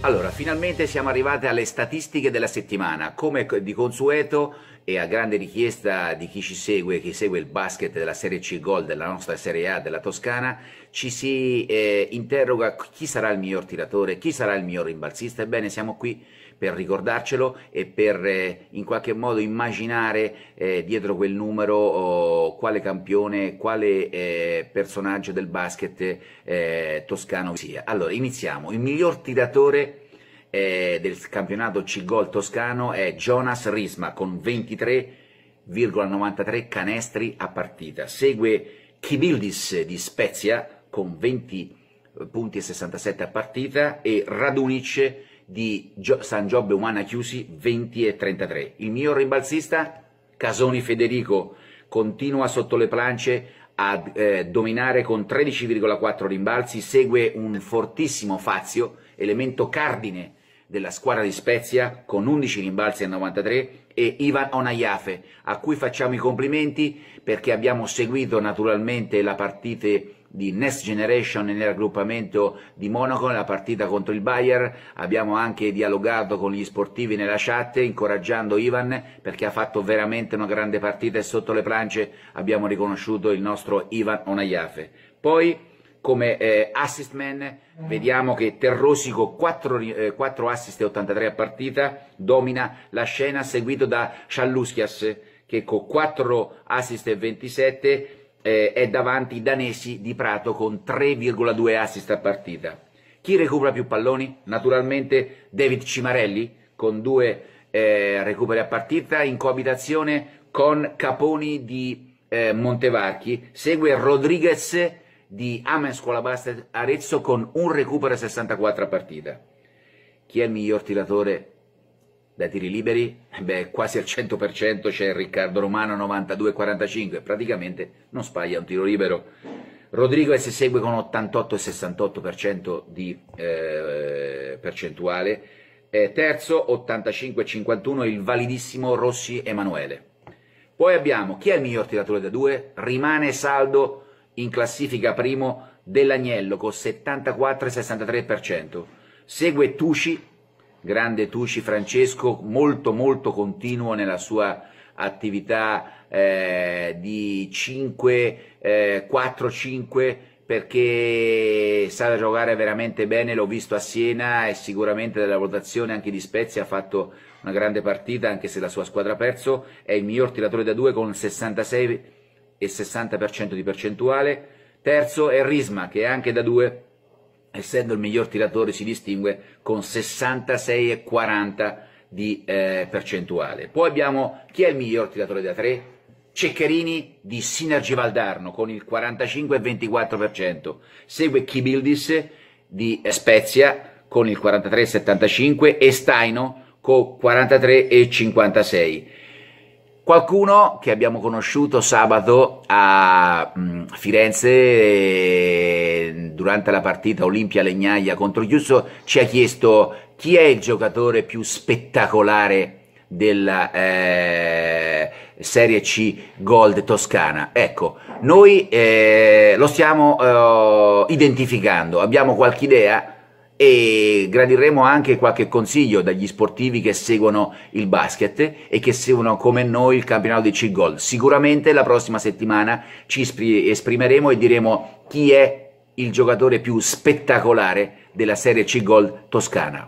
Allora, finalmente siamo arrivati alle statistiche della settimana. Come di consueto e a grande richiesta di chi ci segue, chi segue il basket della Serie C Gol, della nostra Serie A della Toscana, ci si eh, interroga chi sarà il miglior tiratore, chi sarà il miglior rimbalzista. Ebbene, siamo qui per ricordarcelo e per eh, in qualche modo immaginare eh, dietro quel numero oh, quale campione, quale eh, personaggio del basket eh, toscano sia. Allora, iniziamo. Il miglior tiratore eh, del campionato C Gol toscano è Jonas Risma con 23,93 canestri a partita. Segue Kibildis di Spezia con 20 punti e 67 a partita e Radunic di Gio- San Giobbe Umana Chiusi 20 e 33. Il mio rimbalzista Casoni Federico continua sotto le planche a eh, dominare con 13,4 rimbalzi, segue un fortissimo Fazio elemento cardine della squadra di Spezia con 11 rimbalzi al 93 e Ivan Onayafe a cui facciamo i complimenti perché abbiamo seguito naturalmente la partita di Next Generation nel raggruppamento di Monaco, la partita contro il Bayer, abbiamo anche dialogato con gli sportivi nella chat, incoraggiando Ivan perché ha fatto veramente una grande partita e sotto le planche abbiamo riconosciuto il nostro Ivan Onayafe. Poi come eh, assist man, vediamo che Terrosico 4, eh, 4 assist e 83 a partita, domina la scena seguito da Cialluschias che con 4 assist e 27 eh, è davanti i danesi di Prato con 3,2 assist a partita. Chi recupera più palloni? Naturalmente David Cimarelli con 2 eh, recuperi a partita in coabitazione con Caponi di eh, Montevarchi, segue Rodriguez di Amen Scuola Basket Arezzo con un recupero e 64 partita. Chi è il miglior tiratore da tiri liberi? Beh, quasi al 100% c'è Riccardo Romano 92-45, praticamente non spaglia un tiro libero. Rodrigo si segue con 88-68% di eh, percentuale, eh, terzo 85-51 il validissimo Rossi Emanuele. Poi abbiamo chi è il miglior tiratore da due? Rimane saldo in classifica primo dell'Agnello con 74,63%. Segue Tucci, grande Tucci Francesco, molto molto continuo nella sua attività eh, di 5, 4-5 eh, perché sa giocare veramente bene, l'ho visto a Siena e sicuramente della votazione anche di Spezia ha fatto una grande partita anche se la sua squadra ha perso, è il miglior tiratore da due con 66 e 60% di percentuale, terzo è Risma che anche da 2 essendo il miglior tiratore si distingue con 66,40 di eh, percentuale. Poi abbiamo chi è il miglior tiratore da 3? Ceccherini di Sinergi Valdarno con il 45,24%, segue Kibildis di eh, Spezia con il 43,75% e Staino con 43,56%. Qualcuno che abbiamo conosciuto sabato a mm, Firenze eh, durante la partita Olimpia Legnaia contro Chiuso ci ha chiesto chi è il giocatore più spettacolare della eh, Serie C Gold Toscana. Ecco, noi eh, lo stiamo eh, identificando, abbiamo qualche idea, e gradiremo anche qualche consiglio dagli sportivi che seguono il basket e che seguono come noi il campionato di C-Gold. Sicuramente la prossima settimana ci esprimeremo e diremo chi è il giocatore più spettacolare della Serie C-Gold toscana.